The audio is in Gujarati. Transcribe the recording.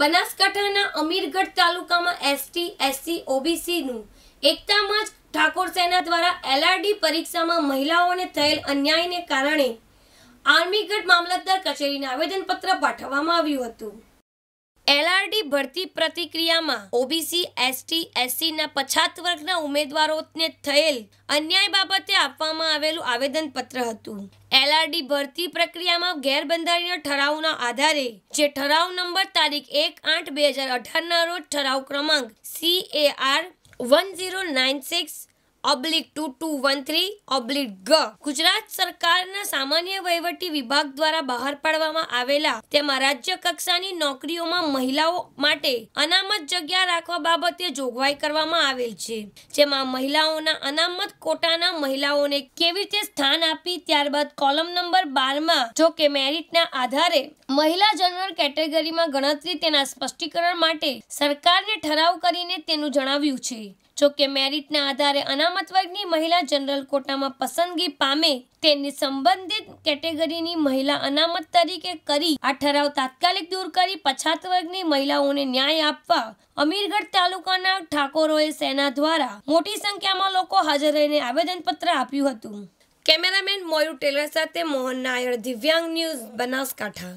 બનાસકાંઠાના અમીરગઢ તાલુકામાં એસટી એસસી ઓબીસીનું એકતામાં જ ઠાકોર સેના દ્વારા એલઆરડી પરીક્ષામાં મહિલાઓને થયેલ અન્યાયને કારણે આર્મીગઢ મામલતદાર કચેરીને આવેદનપત્ર પાઠવવામાં આવ્યું હતું એલઆરડી ભરતી પ્રતિક્રિયામાં ઓબીસી એસટી એસસીના પછાત વર્ગના ઉમેદવારોને થયેલ અન્યાય બાબતે આપવામાં આવેલું આવેદનપત્ર હતું એલઆરડી ભરતી પ્રક્રિયામાં ગેરબંધારણીય ઠરાવના આધારે જે ઠરાવ નંબર તારીખ એક આઠ બે હજાર અઢારના રોજ ઠરાવ ક્રમાંક C A R one zero nine six oblique two two one three oblique ગ ગુજરાત સરકારના સામાન્ય વહીવટી વિભાગ દ્વારા બહાર પાડવામાં આવેલા તેમાં રાજ્ય કક્ષાની નોકરીઓમાં મહિલાઓ માટે અનામત જગ્યા રાખવા બાબતે જોગવાઈ કરવામાં આવેલ છે જેમાં મહિલાઓના અનામત કોટાના મહિલાઓને કેવી રીતે સ્થાન આપી ત્યારબાદ કોલમ નંબર બારમાં જો કે મેરિટના આધારે મહિલા જનરલ કેટેગરીમાં ગણતરી તેના સ્પષ્ટીકરણ માટે સરકારને ઠરાવ કરીને તેનું જણાવ્યું છે જોકે મેરિટના આધારે અનામત વર્ગની મહિલા જનરલ કોટામાં પસંદગી પામે તેની સંબંધિત કેટેગરીની મહિલા અનામત તરીકે કરી આ ઠરાવ તાત્કાલિક દૂર કરી પછાત વર્ગની મહિલાઓને ન્યાય આપવા અમીરગઢ તાલુકાના ઠાકોરોએ સેના દ્વારા મોટી સંખ્યામાં લોકો હાજર રહીને આવેદનપત્ર આપ્યું હતું કેમેરામેન મોયુ ટેલર સાથે મોહન નાયર દિવ્યાંગ ન્યૂઝ બનાસકાંઠા